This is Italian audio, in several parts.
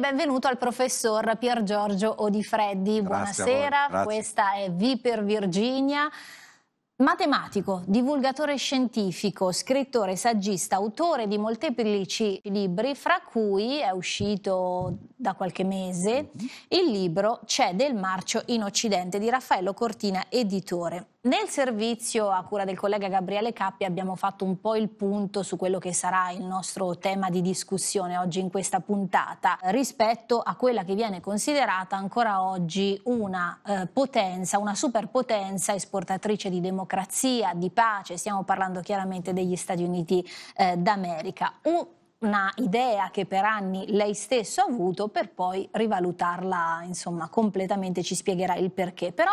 Benvenuto al professor Pier Giorgio Odifreddi, buonasera, questa è V per Virginia. Matematico, divulgatore scientifico, scrittore, saggista, autore di molteplici libri, fra cui è uscito da qualche mese mm-hmm. il libro C'è del marcio in Occidente di Raffaello Cortina, editore. Nel servizio a cura del collega Gabriele Cappi abbiamo fatto un po' il punto su quello che sarà il nostro tema di discussione oggi in questa puntata rispetto a quella che viene considerata ancora oggi una eh, potenza, una superpotenza esportatrice di democrazia, di pace, stiamo parlando chiaramente degli Stati Uniti eh, d'America. Un una idea che per anni lei stesso ha avuto per poi rivalutarla insomma completamente ci spiegherà il perché però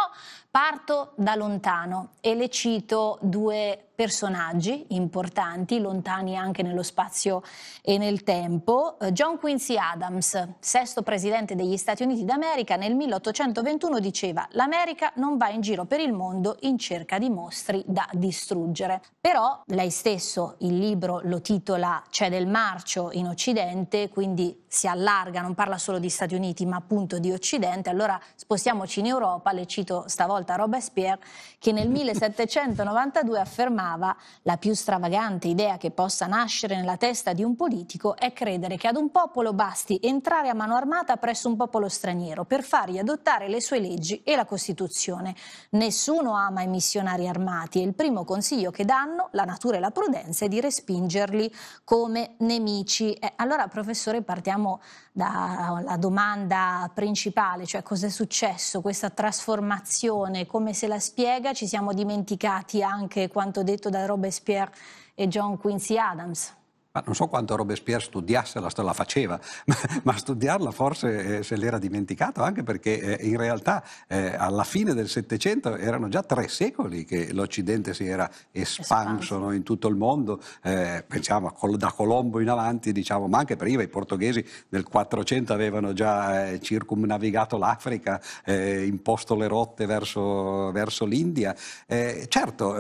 Parto da lontano e le cito due personaggi importanti, lontani anche nello spazio e nel tempo. Eh, John Quincy Adams, sesto presidente degli Stati Uniti d'America, nel 1821 diceva l'America non va in giro per il mondo in cerca di mostri da distruggere. Però lei stesso il libro lo titola C'è del marcio in Occidente, quindi si allarga, non parla solo di Stati Uniti ma appunto di Occidente. Allora spostiamoci in Europa, le cito stavolta volta Robespierre che nel 1792 affermava la più stravagante idea che possa nascere nella testa di un politico è credere che ad un popolo basti entrare a mano armata presso un popolo straniero per fargli adottare le sue leggi e la Costituzione. Nessuno ama i missionari armati e il primo consiglio che danno la natura e la prudenza è di respingerli come nemici. Eh, allora professore partiamo dalla domanda principale, cioè cos'è successo, questa trasformazione, come se la spiega, ci siamo dimenticati anche quanto detto da Robespierre e John Quincy Adams. Ma non so quanto Robespierre studiasse, la, la faceva, ma, ma studiarla forse eh, se l'era dimenticato, anche perché eh, in realtà eh, alla fine del Settecento erano già tre secoli che l'Occidente si era espanso no, in tutto il mondo, eh, pensiamo col, da Colombo in avanti, diciamo, ma anche prima i portoghesi nel 400 avevano già eh, circumnavigato l'Africa, eh, imposto le rotte verso, verso l'India. certo,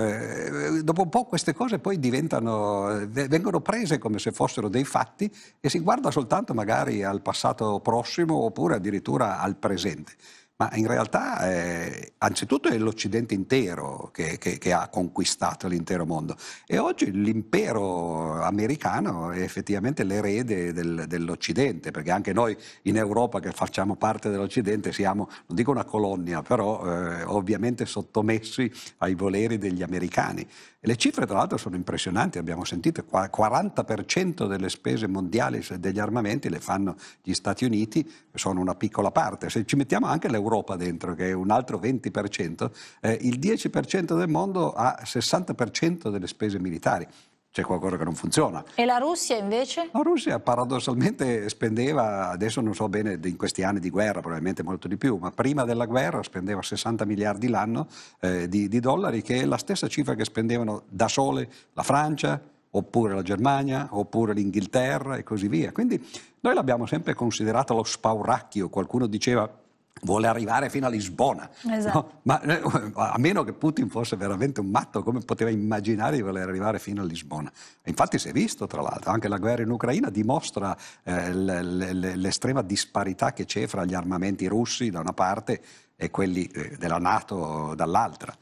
dopo un po' queste cose poi diventano, vengono prese come come se fossero dei fatti e si guarda soltanto magari al passato prossimo oppure addirittura al presente. Ma in realtà, eh, anzitutto, è l'Occidente intero che, che, che, ha conquistato l'intero mondo. E oggi l'impero americano è effettivamente l'erede del, dell'Occidente, perché anche noi in Europa, che facciamo parte dell'Occidente, siamo, non dico una colonia, però eh, ovviamente sottomessi ai voleri degli americani. E le cifre, tra l'altro, sono impressionanti, abbiamo sentito, il 40% delle spese mondiali degli armamenti le fanno gli Stati Uniti, che sono una piccola parte. Se ci mettiamo anche l'Europa dentro, che è un altro 20%, eh, il 10% del mondo ha 60% delle spese militari c'è qualcosa che non funziona. E la Russia invece? La Russia paradossalmente spendeva, adesso non so bene in questi anni di guerra probabilmente molto di più, ma prima della guerra spendeva 60 miliardi l'anno eh, di, di, dollari, che è la stessa cifra che spendevano da sole la Francia, oppure la Germania, oppure l'Inghilterra e così via. Quindi noi l'abbiamo sempre considerata lo spauracchio, qualcuno diceva vuole arrivare fino a Lisbona. Esatto. No? Ma eh, a meno che Putin fosse veramente un matto, come poteva immaginare di voler arrivare fino a Lisbona? Infatti si è visto, tra l'altro, anche la guerra in Ucraina dimostra eh, l'estrema disparità che c'è fra gli armamenti russi da una parte e quelli eh, della Nato dall'altra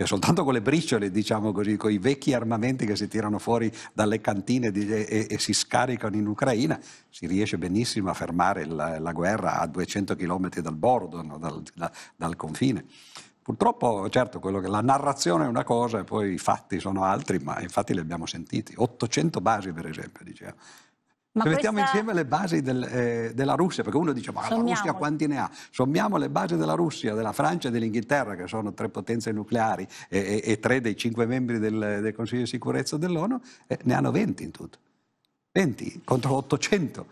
che soltanto con le briciole, diciamo così, con i vecchi armamenti che si tirano fuori dalle cantine di, e, e, si scaricano in Ucraina, si riesce benissimo a fermare la, la guerra a 200 km dal bordo, no? dal, da, dal confine. Purtroppo, certo, che, la narrazione è una cosa e poi i fatti sono altri, ma infatti li abbiamo sentiti. 800 basi, per esempio, diceva. Ma mettiamo questa... insieme le basi del, eh, della Russia, perché uno dice ma Sommiamo. la Russia quanti ne ha? Sommiamo le basi della Russia, della Francia e dell'Inghilterra, che sono tre potenze nucleari e, e, e tre dei cinque membri del, del, Consiglio di sicurezza dell'ONU, eh, ne hanno 20 in tutto. 20 contro 800.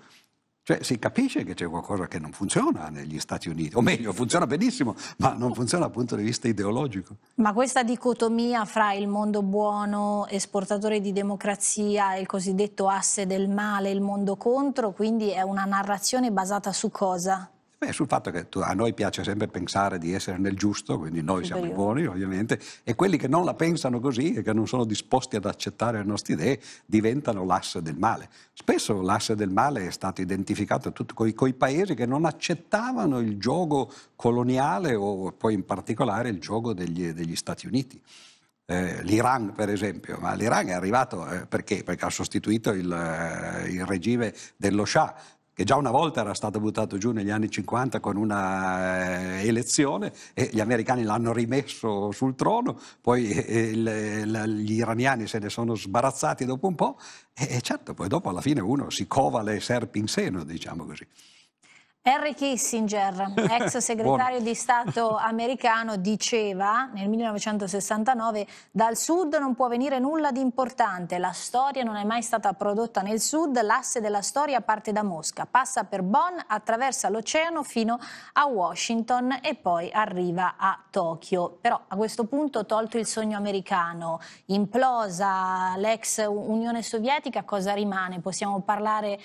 Cioè si capisce che c'è qualcosa che non funziona negli Stati Uniti, o meglio, funziona benissimo, ma non funziona dal punto di vista ideologico. Ma questa dicotomia fra il mondo buono, esportatore di democrazia e il cosiddetto asse del male, il mondo contro, quindi è una narrazione basata su cosa? Beh, sul fatto che a noi piace sempre pensare di essere nel giusto, quindi noi siamo i buoni ovviamente, e quelli che non la pensano così e che non sono disposti ad accettare le nostre idee diventano l'asse del male. Spesso l'asse del male è stato identificato con i paesi che non accettavano il gioco coloniale o poi in particolare il gioco degli, degli Stati Uniti. Eh, l'Iran per esempio, ma l'Iran è arrivato eh, perché? Perché ha sostituito il, eh, il regime dello Shah che già una volta era stato buttato giù negli anni 50 con una eh, elezione e gli americani l'hanno rimesso sul trono, poi eh, eh, gli iraniani se ne sono sbarazzati dopo un po' e certo, poi dopo alla fine uno si cova le serpi in seno, diciamo così. Henry Kissinger, ex segretario di Stato americano, diceva nel 1969 dal sud non può venire nulla di importante, la storia non è mai stata prodotta nel sud, l'asse della storia parte da Mosca, passa per Bonn, attraversa l'oceano fino a Washington e poi arriva a Tokyo. Però a questo punto tolto il sogno americano, implosa l'ex Unione Sovietica, cosa rimane? Possiamo parlare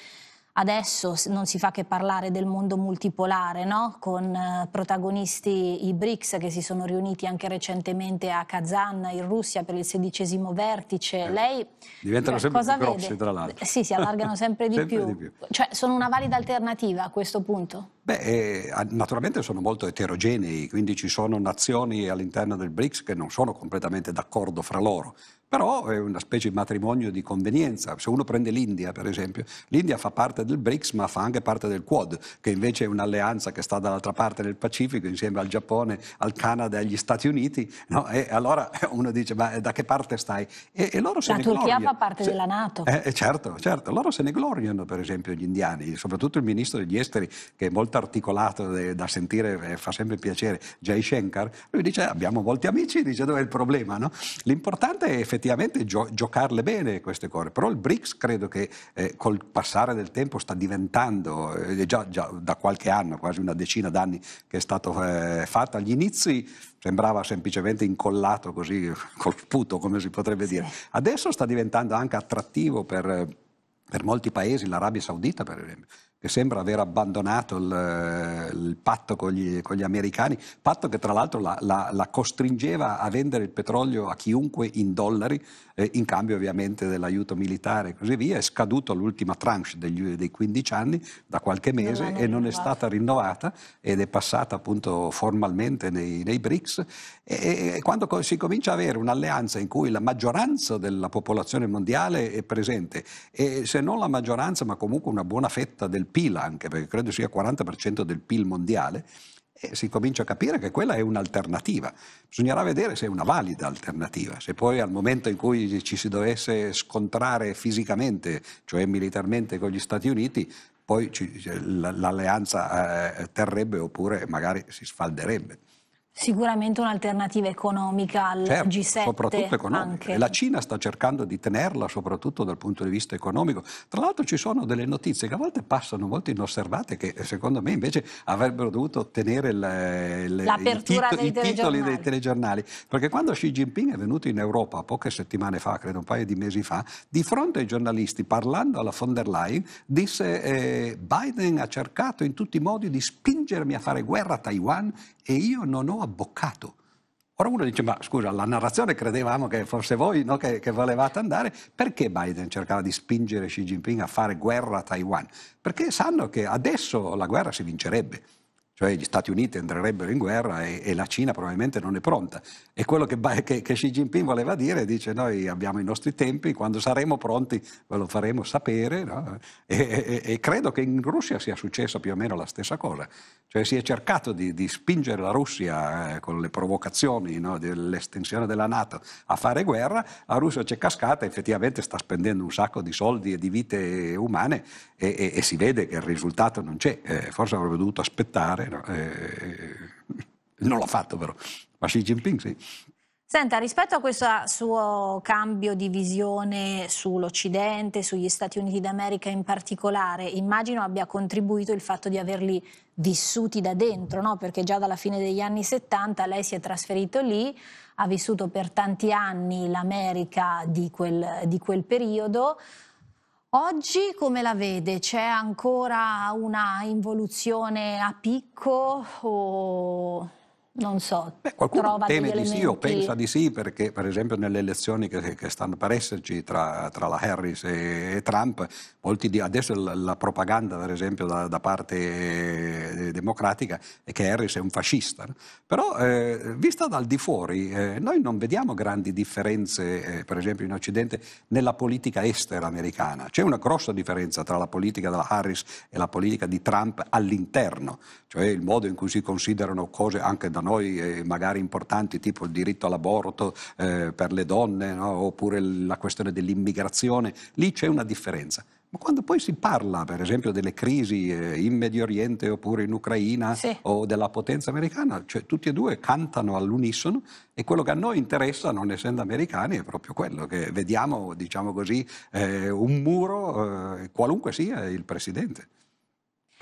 Adesso non si fa che parlare del mondo multipolare, no? con eh, protagonisti i BRICS che si sono riuniti anche recentemente a Kazan, in Russia, per il sedicesimo vertice. Eh, Lei diventano cioè, sempre cosa più grossi, tra l'altro. Sì, si allargano sempre di sempre più. Di più. Cioè, sono una valida alternativa a questo punto? Beh, eh, naturalmente sono molto eterogenei, quindi ci sono nazioni all'interno del BRICS che non sono completamente d'accordo fra loro, però è una specie di matrimonio di convenienza. Se uno prende l'India, per esempio, l'India fa parte del BRICS ma fa anche parte del Quad, che invece è un'alleanza che sta dall'altra parte del Pacifico, insieme al Giappone, al Canada e agli Stati Uniti. No? E allora uno dice, ma da che parte stai? E, e loro se La ne Turchia gloriano. fa parte se, della Nato. Eh, eh certo, certo. Loro se ne gloriano, per esempio, gli indiani, soprattutto il ministro degli esteri, che è molto molto articolato da sentire, fa sempre piacere, Jay Shankar, lui dice abbiamo molti amici, dice dove è il problema? No? L'importante è effettivamente gio- giocarle bene queste cose, però il BRICS credo che eh, col passare del tempo sta diventando, eh, già, già, da qualche anno, quasi una decina d'anni che è stato eh, fatto, agli inizi sembrava semplicemente incollato così col puto come si potrebbe dire. Adesso sta diventando anche attrattivo per, per molti paesi, l'Arabia Saudita per esempio che sembra aver abbandonato il, eh, il patto con gli, con gli, americani, patto che tra l'altro la, la, la, costringeva a vendere il petrolio a chiunque in dollari, eh, in cambio ovviamente dell'aiuto militare e così via. È scaduto l'ultima tranche degli, dei 15 anni da qualche mese non e non rinnovata. è stata rinnovata ed è passata appunto formalmente nei, nei BRICS. E, e quando si comincia ad avere un'alleanza in cui la maggioranza della popolazione mondiale è presente, e se non la maggioranza ma comunque una buona fetta del PIL anche, perché credo sia il 40% del PIL mondiale, e si comincia a capire che quella è un'alternativa. Bisognerà vedere se è una valida alternativa, se poi al momento in cui ci si dovesse scontrare fisicamente, cioè militarmente con gli Stati Uniti, poi ci, l'alleanza eh, terrebbe oppure magari si sfalderebbe. Sicuramente un'alternativa economica al certo, G7. Soprattutto economica. la Cina sta cercando di tenerla, soprattutto dal punto di vista economico. Tra l'altro ci sono delle notizie che a volte passano molto inosservate, che eh, secondo me invece avrebbero dovuto tenere le, le, i, dei titoli dei telegiornali. Perché quando Xi Jinping è venuto in Europa poche settimane fa, credo un paio di mesi fa, di fronte ai giornalisti, parlando alla von der Leyen, disse eh, Biden ha cercato in tutti i modi di spingermi a fare guerra a Taiwan e io non ho abboccato. Ora uno dice, ma scusa, la narrazione credevamo che fosse voi no? che, che, volevate andare, perché Biden cercava di spingere Xi Jinping a fare guerra a Taiwan? Perché sanno che adesso la guerra si vincerebbe cioè gli Stati Uniti entrerebbero in guerra e, e la Cina probabilmente non è pronta. E quello che, che, che, Xi Jinping voleva dire, dice noi abbiamo i nostri tempi, quando saremo pronti ve lo faremo sapere. No? E, e, e, credo che in Russia sia successa più o meno la stessa cosa. Cioè si è cercato di, di spingere la Russia eh, con le provocazioni no, dell'estensione della Nato a fare guerra, la Russia c'è cascata, effettivamente sta spendendo un sacco di soldi e di vite umane e, si vede che il risultato non c'è. Eh, forse avrebbe dovuto aspettare era, eh, non l'ha fatto però, ma Xi Jinping sì. Senta, rispetto a questo suo cambio di visione sull'Occidente, sugli Stati Uniti d'America in particolare, immagino abbia contribuito il fatto di averli vissuti da dentro, no? perché già dalla fine degli anni 70 lei si è trasferito lì, ha vissuto per tanti anni l'America di quel, di quel periodo. Oggi come la vede? C'è ancora una involuzione a picco o non so. Beh, qualcuno teme di elementi... sì o pensa di sì perché per esempio nelle elezioni che, che stanno per esserci tra, tra la Harris e, e Trump, di, adesso la, la, propaganda per esempio da, da parte eh, democratica è che Harris è un fascista, no? però eh, vista dal di fuori eh, noi non vediamo grandi differenze eh, per esempio in Occidente nella politica estera americana, c'è una grossa differenza tra la politica della Harris e la politica di Trump all'interno, cioè il modo in cui si considerano cose anche da noi eh, magari importanti tipo il diritto all'aborto eh, per le donne no? oppure la questione dell'immigrazione, lì c'è una differenza. Ma quando poi si parla, per esempio, delle crisi eh, in Medio Oriente oppure in Ucraina sì. o della potenza americana, cioè tutti e due cantano all'unisono e quello che a noi interessa, non essendo americani, è proprio quello che vediamo, diciamo così, eh, un muro, eh, qualunque sia il presidente.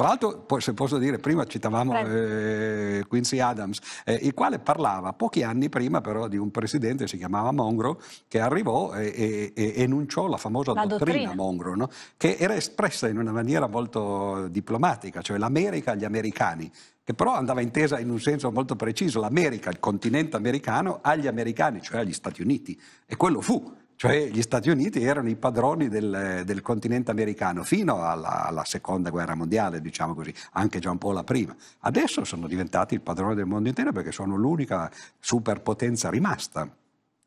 Tra l'altro, se posso dire, prima citavamo eh, Quincy Adams, eh, il quale parlava pochi anni prima però di un presidente, si chiamava Mongro, che arrivò e, e, e enunciò la famosa la dottrina, dottrina, Mongro, no? che era espressa in una maniera molto diplomatica, cioè l'America agli americani che però andava intesa in un senso molto preciso, l'America, il continente americano, agli americani, cioè agli Stati Uniti. E quello fu. Cioè gli Stati Uniti erano i padroni del, del continente americano fino alla, alla, seconda guerra mondiale, diciamo così, anche già un po' la prima. Adesso sono diventati il padrone del mondo intero perché sono l'unica superpotenza rimasta.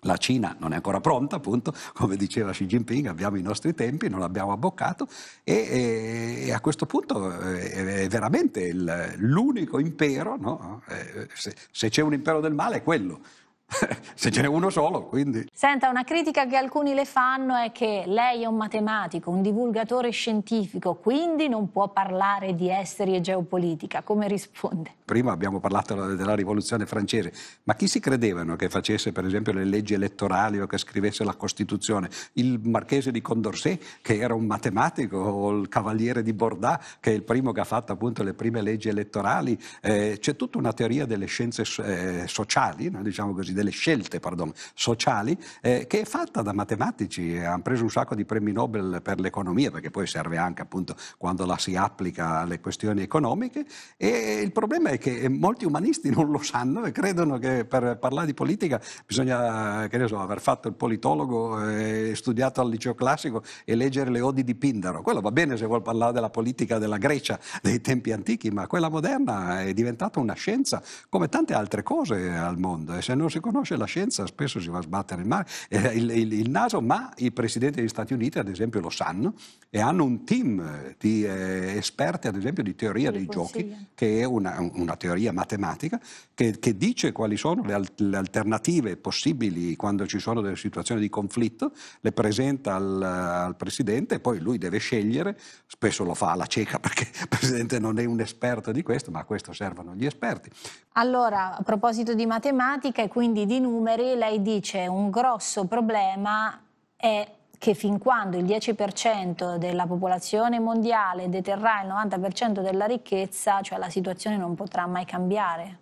La Cina non è ancora pronta, appunto, come diceva Xi Jinping, abbiamo i nostri tempi, non l'abbiamo abboccato e, e a questo punto eh, è, veramente il, l'unico impero, no? Eh, se, se c'è un impero del male è quello. se ce n'è uno solo, quindi. Senta, una critica che alcuni le fanno è che lei è un matematico, un divulgatore scientifico, quindi non può parlare di esteri e geopolitica. Come risponde? Prima abbiamo parlato della rivoluzione francese, ma chi si credevano che facesse per esempio le leggi elettorali o che scrivesse la Costituzione? Il marchese di Condorcet, che era un matematico, o il cavaliere di Bordat, che è il primo che ha fatto appunto le prime leggi elettorali. Eh, c'è tutta una teoria delle scienze eh, sociali, no? diciamo così delle scelte pardon, sociali eh, che è fatta da matematici, hanno preso un sacco di premi Nobel per l'economia perché poi serve anche appunto quando la si applica alle questioni economiche e il problema è che molti umanisti non lo sanno e credono che per parlare di politica bisogna che ne so, aver fatto il politologo, eh, studiato al liceo classico e leggere le odi di Pindaro. Quello va bene se vuol parlare della politica della Grecia dei tempi antichi, ma quella moderna è diventata una scienza come tante altre cose al mondo e se non si conosce la scienza spesso si va a sbattere il, eh, il, il, il, naso, ma i presidenti degli Stati Uniti ad esempio lo sanno e hanno un team di eh, esperti ad esempio di teoria dei giochi, che è una, una teoria matematica, che, che, dice quali sono le, al- le, alternative possibili quando ci sono delle situazioni di conflitto, le presenta al, al presidente e poi lui deve scegliere, spesso lo fa alla cieca perché il presidente non è un esperto di questo, ma a questo servono gli esperti. Allora, a proposito di matematica e quindi quindi di numeri, lei dice un grosso problema è che fin quando il 10% della popolazione mondiale deterrà il 90% della ricchezza, cioè la situazione non potrà mai cambiare.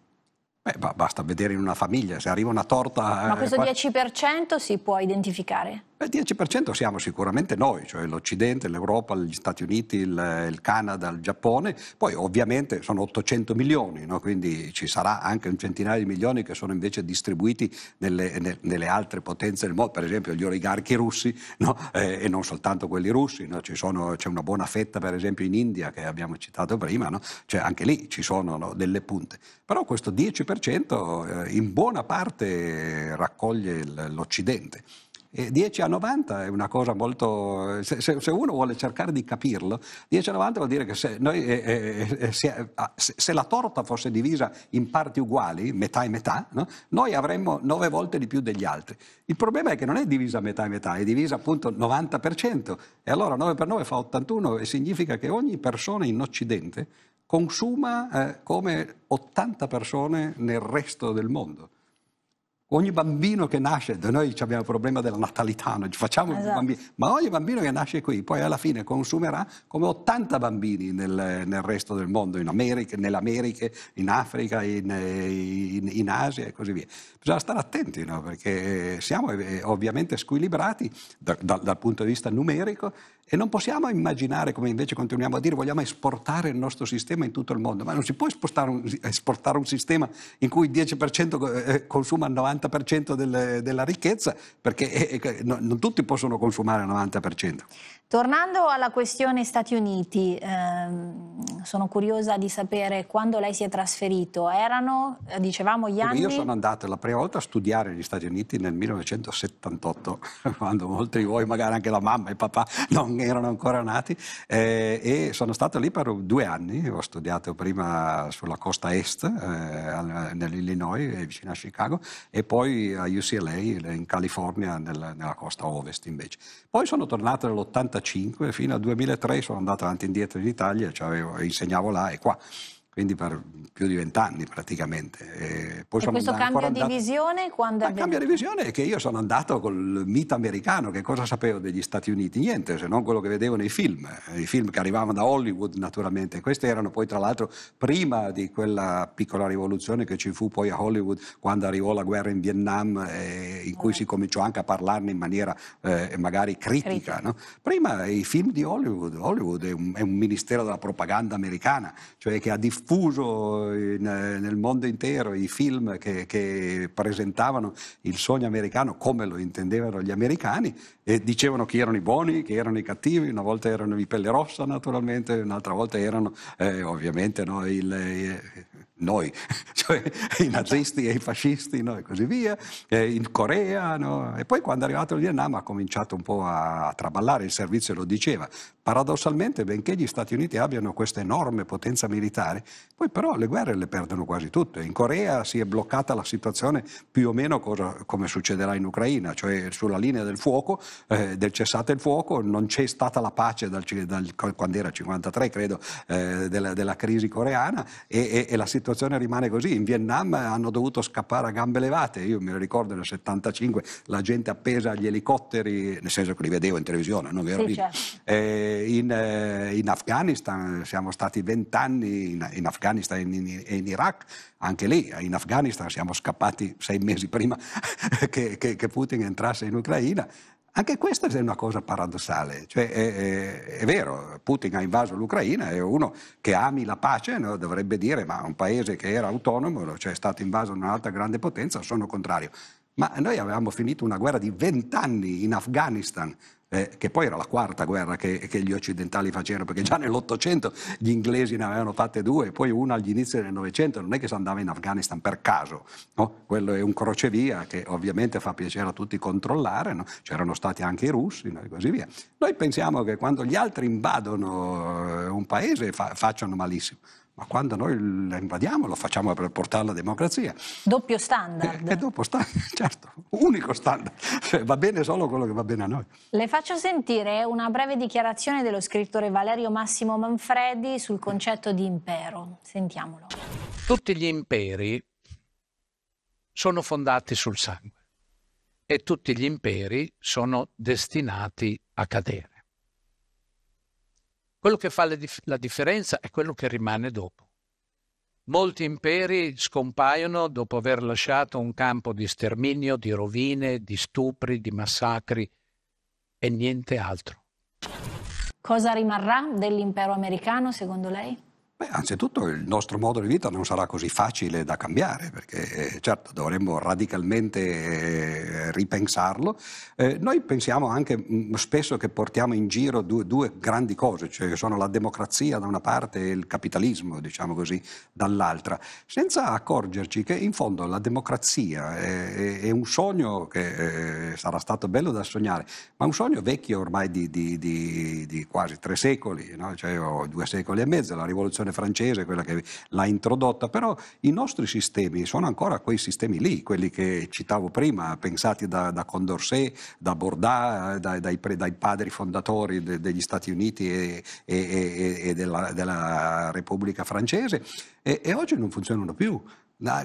Beh, basta vedere in una famiglia, se arriva una torta... Ma eh, questo eh, 10% si può identificare? Il 10% siamo sicuramente noi, cioè l'Occidente, l'Europa, gli Stati Uniti, il, il Canada, il Giappone, poi ovviamente sono 800 milioni, no? quindi ci sarà anche un centinaio di milioni che sono invece distribuiti nelle, nelle altre potenze del mondo, per esempio gli oligarchi russi no? eh, e non soltanto quelli russi, no? sono, c'è una buona fetta per esempio in India che abbiamo citato prima, cioè, anche lì ci sono delle punte, però questo 10% eh, in buona parte raccoglie l'Occidente. Eh, 10 a 90 è una cosa molto... Se, se, uno vuole cercare di capirlo, 10 a 90 vuol dire che se, noi, eh, eh, eh ah, se, se la torta fosse divisa in parti uguali, metà e metà, no? noi avremmo 9 volte di più degli altri. Il problema è che non è divisa metà e metà, è divisa appunto 90%. E allora 9 per 9 fa 81 e significa che ogni persona in Occidente consuma eh, come 80 persone nel resto del mondo. Ogni bambino che nasce, noi abbiamo il problema della natalità, non ci facciamo esatto. bambini, ma ogni bambino che nasce qui poi alla fine consumerà come 80 bambini nel, nel resto del mondo, in America, nell'America, in Africa, in, in, in, Asia e così via. Bisogna stare attenti no? perché siamo eh, ovviamente squilibrati da, da, dal punto di vista numerico e non possiamo immaginare, come invece continuiamo a dire, vogliamo esportare il nostro sistema in tutto il mondo, ma non si può esportare un, esportare un sistema in cui il 10% eh, consuma il 90% 90% del, della ricchezza perché eh, eh non tutti possono consumare il 90%. Tornando alla questione Stati Uniti, ehm, sono curiosa di sapere quando lei si è trasferito. Erano, dicevamo, gli ecco, anni... Io sono andato la prima volta a studiare negli Stati Uniti nel 1978, quando molti di voi, magari anche la mamma e il papà, non erano ancora nati. Eh, e sono stato lì per due anni. Ho studiato prima sulla costa est, eh, nell'Illinois, eh, vicino a Chicago, e poi a UCLA, in California, nel, nella costa ovest invece. Poi sono tornato nell'85 1995 fino al 2003 sono andato avanti e indietro in Italia, cioè insegnavo là e qua quindi per più di vent'anni praticamente. E, poi e questo andato, cambio di visione quando... Il cambio di visione è che io sono andato col mito americano, che cosa sapevo degli Stati Uniti? Niente, se non quello che vedevo nei film, i film che arrivavano da Hollywood naturalmente, questi erano poi tra l'altro prima di quella piccola rivoluzione che ci fu poi a Hollywood quando arrivò la guerra in Vietnam, eh, in cui eh. si cominciò anche a parlarne in maniera eh, magari critica. No? Prima i film di Hollywood, Hollywood è un, è un ministero della propaganda americana, cioè che ha diffuso diffuso eh, in, eh, nel mondo intero i film che, che, presentavano il sogno americano come lo intendevano gli americani e dicevano chi erano i buoni, chi erano i cattivi, una volta erano i pelle rossa naturalmente, un'altra volta erano eh, ovviamente no, il, eh, noi, cioè i nazisti e i fascisti no? e così via, e in Corea. No? E poi quando è arrivato il Vietnam ha cominciato un po' a, traballare, il servizio lo diceva. Paradossalmente, benché gli Stati Uniti abbiano questa enorme potenza militare, poi però le guerre le perdono quasi tutte. In Corea si è bloccata la situazione più o meno cosa, come succederà in Ucraina, cioè sulla linea del fuoco, eh, del cessate il fuoco, non c'è stata la pace dal, dal quando era 53, credo, eh, della, della, crisi coreana e, e, e la situazione situazione rimane così. In Vietnam eh, hanno dovuto scappare a gambe levate, io me lo ricordo nel 75, la gente appesa agli elicotteri, nel senso che li vedevo in televisione, non vero? Sì, certo. eh, in, eh, in, Afghanistan siamo stati vent'anni, in, in, Afghanistan e in, in, Iraq, anche lì, in Afghanistan siamo scappati sei mesi prima che, che, che Putin entrasse in Ucraina anche questa è una cosa paradossale, cioè, è, è, è, vero, Putin ha invaso l'Ucraina e uno che ami la pace no, dovrebbe dire ma un paese che era autonomo, cioè è stato invaso da un'altra grande potenza, sono contrario. Ma noi avevamo finito una guerra di vent'anni in Afghanistan eh, che poi era la quarta guerra che, che, gli occidentali facevano, perché già nell'Ottocento gli inglesi ne avevano fatte due, poi una agli inizi del Novecento, non è che si andava in Afghanistan per caso, no? quello è un crocevia che ovviamente fa piacere a tutti controllare, no? c'erano stati anche i russi no? e così via. Noi pensiamo che quando gli altri invadono eh, un paese fa, facciano malissimo ma quando noi la invadiamo lo facciamo per portare alla democrazia. Doppio standard. E, eh, dopo standard, certo, unico standard. Cioè, va bene solo quello che va bene a noi. Le faccio sentire una breve dichiarazione dello scrittore Valerio Massimo Manfredi sul concetto di impero. Sentiamolo. Tutti gli imperi sono fondati sul sangue e tutti gli imperi sono destinati a cadere. Quello che fa la differenza è quello che rimane dopo. Molti imperi scompaiono dopo aver lasciato un campo di sterminio, di rovine, di stupri, di massacri e niente altro. Cosa rimarrà dell'impero americano secondo lei? Beh, anzitutto il nostro modo di vita non sarà così facile da cambiare, perché eh, certo dovremmo radicalmente eh, ripensarlo. Eh, noi pensiamo anche mh, mm, spesso che portiamo in giro due, due grandi cose, cioè che sono la democrazia da una parte e il capitalismo, diciamo così, dall'altra, senza accorgerci che in fondo la democrazia eh, è, è un sogno che eh, sarà stato bello da sognare, ma un sogno vecchio ormai di, di, di, di quasi tre secoli, no? cioè, due secoli e mezzo, la rivoluzione tradizione francese, quella che l'ha introdotta, però i nostri sistemi sono ancora quei sistemi lì, quelli che citavo prima, pensati da, da Condorcet, da Bordat, da, dai, dai, padri fondatori de, degli Stati Uniti e, e, e, e della, della, Repubblica francese, e oggi non funzionano più.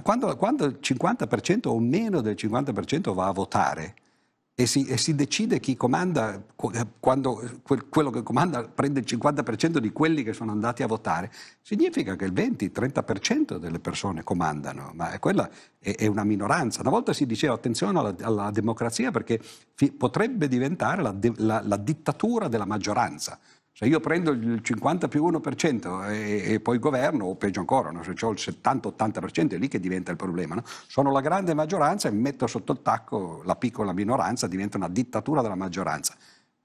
Quando, quando, il 50% o meno del 50% va a votare, e si, e si, decide chi comanda quando quello che comanda prende il 50% di quelli che sono andati a votare, significa che il 20-30% delle persone comandano, ma quella è, è, una minoranza. Una volta si diceva attenzione alla, alla democrazia perché fi, potrebbe diventare la, la, la dittatura della maggioranza. Se cioè, io prendo il 50 più 1% e, e poi governo, o peggio ancora, no? se ho il 70-80% è lì che diventa il problema. No? Sono la grande maggioranza e metto sotto attacco la piccola minoranza, diventa una dittatura della maggioranza.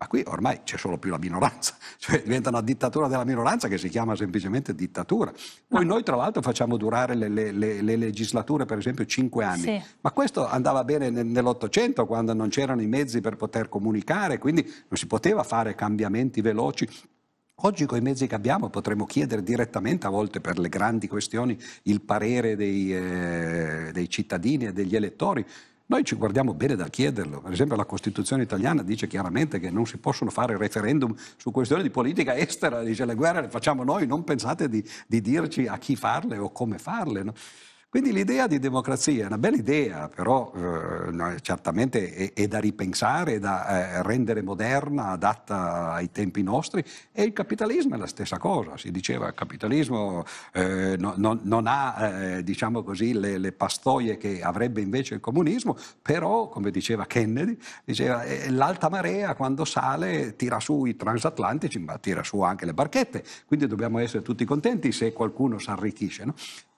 Ma qui ormai c'è solo più la minoranza, cioè diventa una dittatura della minoranza che si chiama semplicemente dittatura. Poi no. noi tra l'altro facciamo durare le, le, le, le legislature per esempio cinque anni, sì. ma questo andava bene nell'Ottocento quando non c'erano i mezzi per poter comunicare, quindi non si poteva fare cambiamenti veloci. Oggi con i mezzi che abbiamo potremmo chiedere direttamente a volte per le grandi questioni il parere dei, eh, dei cittadini e degli elettori. Noi ci guardiamo bene dal chiederlo, per esempio la Costituzione italiana dice chiaramente che non si possono fare referendum su questioni di politica estera, dice le guerre le facciamo noi, non pensate di, di dirci a chi farle o come farle. No? Quindi l'idea di democrazia è una bella idea, però eh, certamente è, è, da ripensare, è da eh, rendere moderna, adatta ai tempi nostri. E il capitalismo è la stessa cosa. Si diceva il capitalismo eh, no, non ha eh, diciamo così, le, le, pastoie che avrebbe invece il comunismo, però, come diceva Kennedy, diceva, eh, l'alta marea quando sale tira su i transatlantici, ma tira su anche le barchette. Quindi dobbiamo essere tutti contenti se qualcuno si arricchisce. No?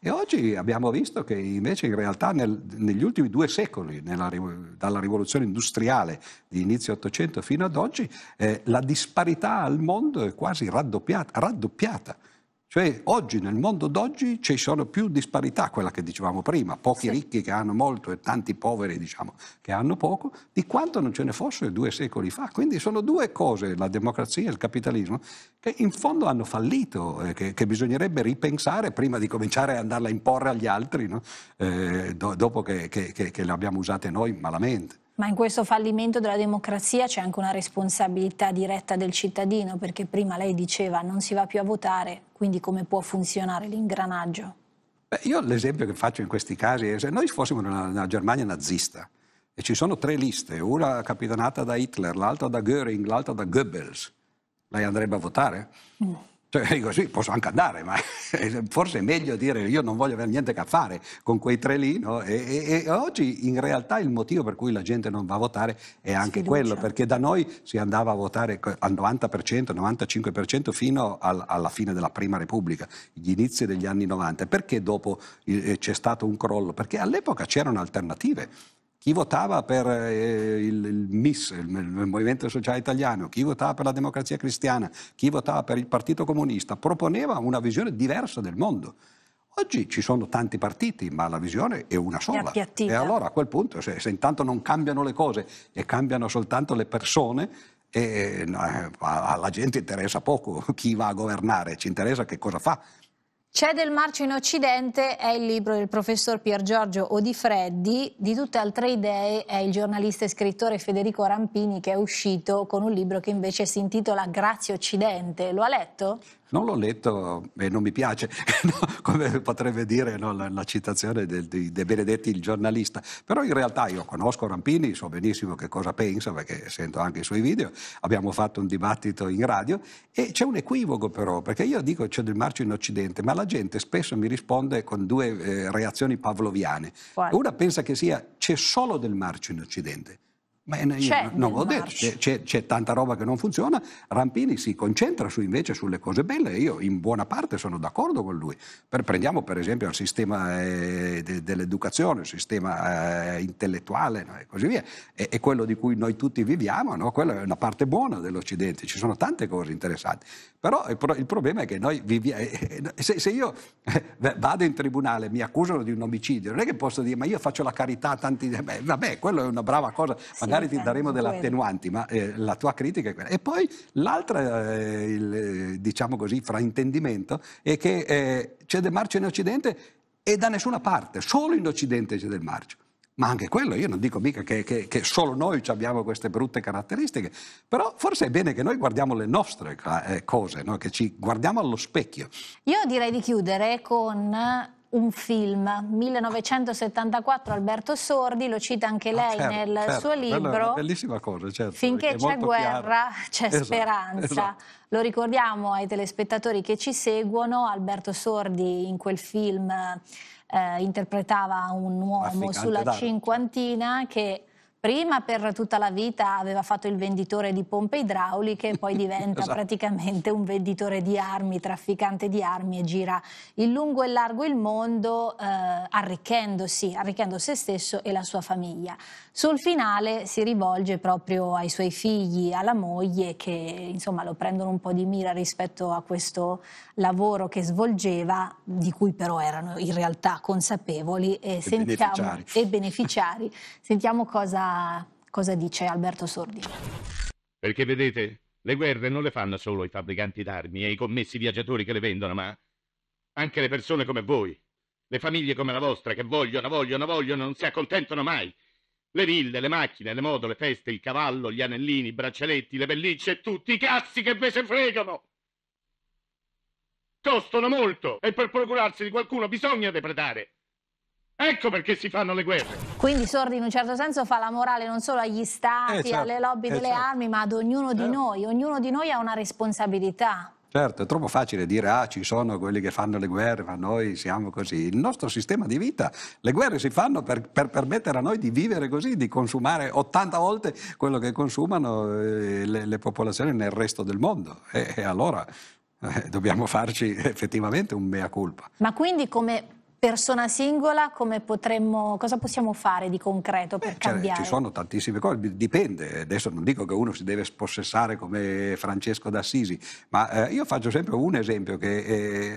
E oggi abbiamo visto che invece in realtà nel, negli ultimi due secoli, nella, dalla rivoluzione industriale di inizio Ottocento fino ad oggi, eh, la disparità al mondo è quasi raddoppiata. raddoppiata. Cioè oggi, nel mondo d'oggi, ci sono più disparità, quella che dicevamo prima, pochi sì. ricchi che hanno molto e tanti poveri, diciamo, che hanno poco, di quanto non ce ne fossero due secoli fa. Quindi sono due cose, la democrazia e il capitalismo, che in fondo hanno fallito, eh, che, che, bisognerebbe ripensare prima di cominciare ad andarla a imporre agli altri, no? eh, do, dopo che, che, che le abbiamo usate noi malamente. Ma in questo fallimento della democrazia c'è anche una responsabilità diretta del cittadino, perché prima lei diceva non si va più a votare, quindi come può funzionare l'ingranaggio? Beh, io l'esempio che faccio in questi casi è se noi fossimo nella, nella Germania nazista e ci sono tre liste, una capitanata da Hitler, l'altra da Göring, l'altra da Goebbels, lei andrebbe a votare? Mm. Cioè, dico sì, posso anche andare, ma forse è meglio dire io non voglio avere niente a che fare con quei tre lì. No? E, e, e, oggi in realtà il motivo per cui la gente non va a votare è anche Sfiducia. quello, perché da noi si andava a votare al 90%, 95% fino al, alla fine della Prima Repubblica, gli inizi degli anni 90. Perché dopo eh, c'è stato un crollo? Perché all'epoca c'erano alternative chi votava per eh, il, il, MIS, il, il, Movimento Sociale Italiano, chi votava per la Democrazia Cristiana, chi votava per il Partito Comunista, proponeva una visione diversa del mondo. Oggi ci sono tanti partiti, ma la visione è una sola. È e allora a quel punto, se, se intanto non cambiano le cose e cambiano soltanto le persone, e eh, eh, alla gente interessa poco chi va a governare, ci interessa che cosa fa. C'è del marcio in Occidente è il libro del professor Pier Giorgio Odifreddi, di tutte altre idee è il giornalista e scrittore Federico Rampini che è uscito con un libro che invece si intitola Grazie Occidente. Lo ha letto? Non l'ho letto e non mi piace, no, come potrebbe dire no, la, la, citazione di De Benedetti, il giornalista. Però in realtà io conosco Rampini, so benissimo che cosa pensa perché sento anche i suoi video, abbiamo fatto un dibattito in radio e c'è un equivoco però, perché io dico c'è del marcio in Occidente, ma la la gente spesso mi risponde con due eh, reazioni pavloviane. Quale? Una pensa che sia c'è solo del marcio in Occidente. Beh, c'è non ho detto, c'è, c'è, c'è, tanta roba che non funziona. Rampini si concentra su, invece sulle cose belle e io in buona parte sono d'accordo con lui. Per, prendiamo per esempio il sistema eh, de, dell'educazione, il sistema eh, intellettuale no, e così via. E, e, quello di cui noi tutti viviamo, no? quella è una parte buona dell'Occidente, ci sono tante cose interessanti. Però il, pro, il problema è che noi viviamo... Eh, eh, se, se, io eh, vado in tribunale e mi accusano di un omicidio, non è che posso dire ma io faccio la carità a tanti... Beh, vabbè, quello è una brava cosa. Sì magari ti daremo delle attenuanti, ma eh, la tua critica è quella. E poi l'altra, eh, il, eh, diciamo così, fraintendimento è che eh, c'è del marcio in Occidente e da nessuna parte, solo in Occidente c'è del marcio. Ma anche quello, io non dico mica che, che, che solo noi abbiamo queste brutte caratteristiche, però forse è bene che noi guardiamo le nostre eh, cose, no? che ci guardiamo allo specchio. Io direi di chiudere con un film, 1974 Alberto Sordi, lo cita anche ah, lei ah, certo, nel certo. suo libro. È una bellissima cosa, certo. Finché c'è guerra chiaro. c'è esatto, speranza. Esatto. Lo ricordiamo ai telespettatori che ci seguono, Alberto Sordi in quel film eh, interpretava un uomo Afficante sulla d'arte. cinquantina che prima per tutta la vita aveva fatto il venditore di pompe idrauliche poi diventa esatto. praticamente un venditore di armi, trafficante di armi e gira in lungo e largo il mondo eh, arricchendosi, arricchendo se stesso e la sua famiglia. Sul finale si rivolge proprio ai suoi figli, alla moglie che insomma lo prendono un po' di mira rispetto a questo lavoro che svolgeva, di cui però erano in realtà consapevoli e, e sentiamo, beneficiari. e beneficiari. sentiamo cosa cosa, dice Alberto Sordi. Perché vedete, le guerre non le fanno solo i fabbricanti d'armi e i commessi viaggiatori che le vendono, ma anche le persone come voi, le famiglie come la vostra che vogliono, vogliono, vogliono, non si accontentano mai. Le ville, le macchine, le moto, le feste, il cavallo, gli anellini, i braccialetti, le pellicce e tutti i cazzi che ve se fregano. Costano molto e per procurarsi di qualcuno bisogna depredare. Ecco perché si fanno le guerre. Quindi Sordi in un certo senso fa la morale non solo agli stati, eh, certo, alle lobby eh, delle certo. armi, ma ad ognuno certo. di noi. Ognuno di noi ha una responsabilità. Certo, è troppo facile dire ah ci sono quelli che fanno le guerre, ma noi siamo così. Il nostro sistema di vita, le guerre si fanno per, per permettere a noi di vivere così, di consumare 80 volte quello che consumano eh, le, le, popolazioni nel resto del mondo. e, e allora eh, dobbiamo farci effettivamente un mea culpa. Ma quindi come persona singola potremmo, cosa possiamo fare di concreto per Beh, cambiare? Cioè, ci sono tantissime cose, dipende. Adesso non dico che uno si deve spossessare come Francesco d'Assisi, ma eh, io faccio sempre un esempio che,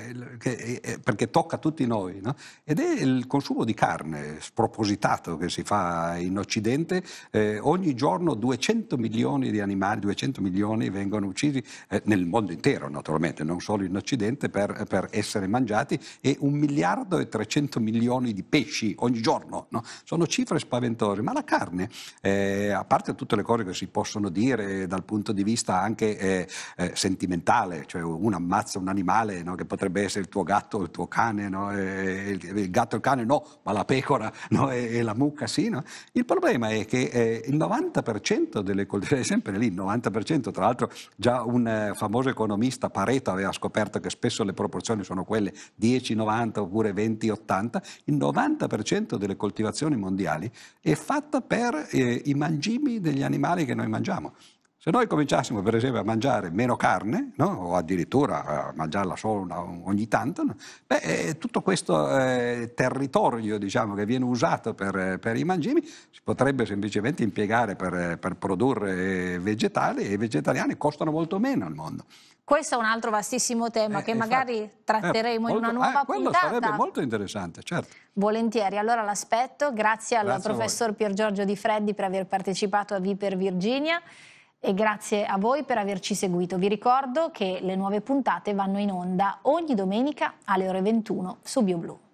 eh, che eh, eh, perché tocca a tutti noi, no? ed è il consumo di carne spropositato che si fa in Occidente. Eh, ogni giorno 200 milioni di animali, 200 milioni vengono uccisi eh, nel mondo intero naturalmente, non solo in Occidente, per, per essere mangiati e un miliardo e 300 300 milioni di pesci ogni giorno, no? sono cifre spaventose, ma la carne, eh, a parte tutte le cose che si possono dire dal punto di vista anche eh, eh, sentimentale, cioè uno ammazza un animale no? che potrebbe essere il tuo gatto o il tuo cane, no? Eh, il, il, gatto e il cane no, ma la pecora e, e, la mucca sì. Il problema è che eh, il 90% delle colture, sempre lì il 90%, tra l'altro già un eh, famoso economista Pareto aveva scoperto che spesso le proporzioni sono quelle 10-90 oppure 20 anni 80, il 90% delle coltivazioni mondiali è fatta per eh, i mangimi degli animali che noi mangiamo. Se noi cominciassimo per esempio a mangiare meno carne, no? o addirittura a mangiarla solo ogni tanto, no? beh, eh, tutto questo eh, territorio diciamo, che viene usato per, per, i mangimi si potrebbe semplicemente impiegare per, per produrre eh, vegetali e i vegetariani costano molto meno al mondo. Questo è un altro vastissimo tema eh, che magari eh, tratteremo molto, in una nuova eh, quello puntata. Quello sarebbe molto interessante, certo. Volentieri, allora l'aspetto. Grazie al professor Pier Giorgio Di Freddi per aver partecipato a Viper Virginia e grazie a voi per averci seguito. Vi ricordo che le nuove puntate vanno in onda ogni domenica alle ore 21 su BioBlue.